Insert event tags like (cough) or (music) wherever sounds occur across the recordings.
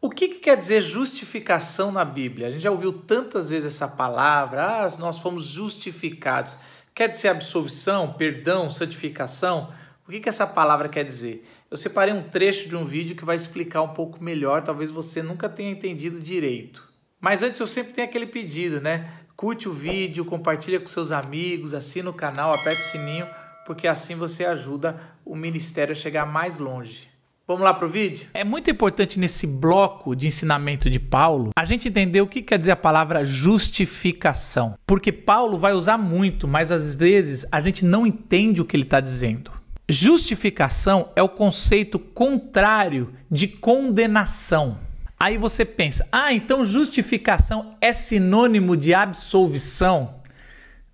O que, que, quer dizer justificação na Bíblia? A gente já ouviu tantas vezes essa palavra, ah, nós fomos justificados. Quer dizer absolvição, perdão, santificação? O que, que essa palavra quer dizer? Eu separei um trecho de um vídeo que vai explicar um pouco melhor, talvez você nunca tenha entendido direito. Mas antes eu sempre tenho aquele pedido, né? Curte o vídeo, compartilha com seus amigos, assina o canal, aperte o sininho, porque assim você ajuda o ministério a chegar mais longe. Vamos lá para o vídeo? É muito importante nesse bloco de ensinamento de Paulo a gente entender o que quer dizer a palavra justificação. Porque Paulo vai usar muito, mas às vezes a gente não entende o que ele está dizendo. Justificação é o conceito contrário de condenação. Aí você pensa, ah, então justificação é sinônimo de absolvição?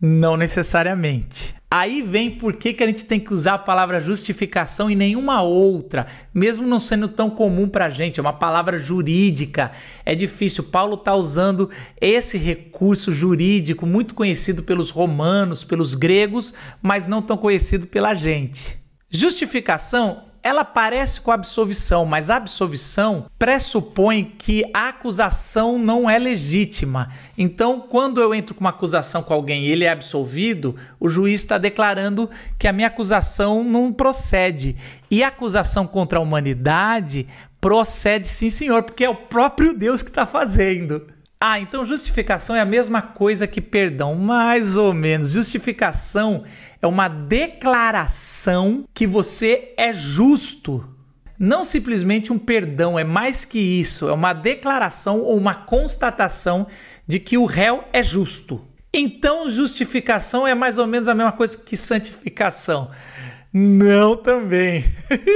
Não necessariamente. Aí vem por que, que a gente tem que usar a palavra justificação e nenhuma outra, mesmo não sendo tão comum para a gente, é uma palavra jurídica. É difícil. Paulo está usando esse recurso jurídico muito conhecido pelos romanos, pelos gregos, mas não tão conhecido pela gente. Justificação ela parece com absolvição, mas a absolvição pressupõe que a acusação não é legítima. Então, quando eu entro com uma acusação com alguém e ele é absolvido, o juiz está declarando que a minha acusação não procede. E a acusação contra a humanidade procede sim, senhor, porque é o próprio Deus que está fazendo. Ah, então justificação é a mesma coisa que perdão, mais ou menos. Justificação é uma declaração que você é justo. Não simplesmente um perdão, é mais que isso, é uma declaração ou uma constatação de que o réu é justo. Então, justificação é mais ou menos a mesma coisa que santificação. Não também.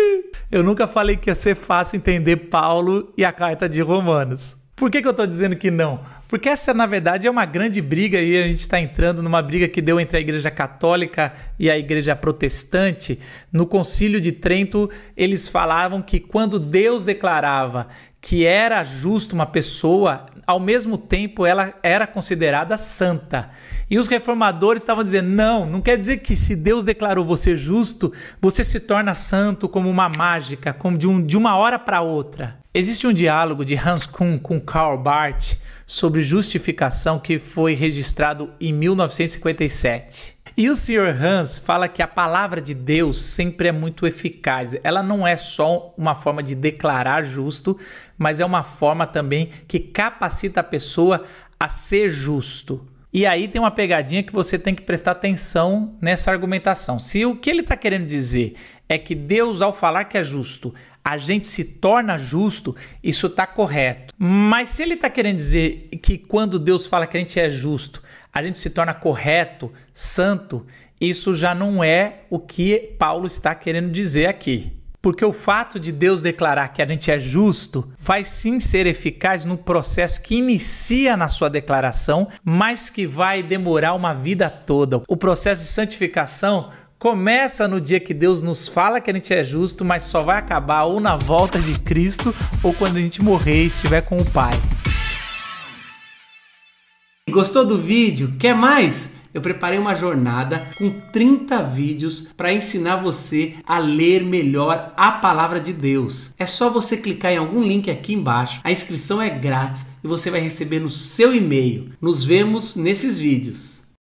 (laughs) Eu nunca falei que ia ser fácil entender Paulo e a carta de Romanos. Por que, que eu estou dizendo que não? Porque essa, na verdade, é uma grande briga e a gente está entrando numa briga que deu entre a Igreja Católica e a Igreja Protestante. No Concílio de Trento, eles falavam que quando Deus declarava que era justo uma pessoa, ao mesmo tempo ela era considerada santa. E os reformadores estavam dizendo: não, não quer dizer que se Deus declarou você justo, você se torna santo como uma mágica, como de, um, de uma hora para outra. Existe um diálogo de Hans Kuhn com Karl Barth sobre justificação que foi registrado em 1957. E o Sr. Hans fala que a palavra de Deus sempre é muito eficaz. Ela não é só uma forma de declarar justo, mas é uma forma também que capacita a pessoa a ser justo. E aí tem uma pegadinha que você tem que prestar atenção nessa argumentação. Se o que ele está querendo dizer é que Deus, ao falar que é justo, a gente se torna justo, isso está correto. Mas se ele está querendo dizer que quando Deus fala que a gente é justo, a gente se torna correto, santo, isso já não é o que Paulo está querendo dizer aqui. Porque o fato de Deus declarar que a gente é justo vai sim ser eficaz no processo que inicia na sua declaração, mas que vai demorar uma vida toda. O processo de santificação começa no dia que Deus nos fala que a gente é justo, mas só vai acabar ou na volta de Cristo ou quando a gente morrer e estiver com o Pai. Gostou do vídeo? Quer mais? Eu preparei uma jornada com 30 vídeos para ensinar você a ler melhor a palavra de Deus. É só você clicar em algum link aqui embaixo. A inscrição é grátis e você vai receber no seu e-mail. Nos vemos nesses vídeos.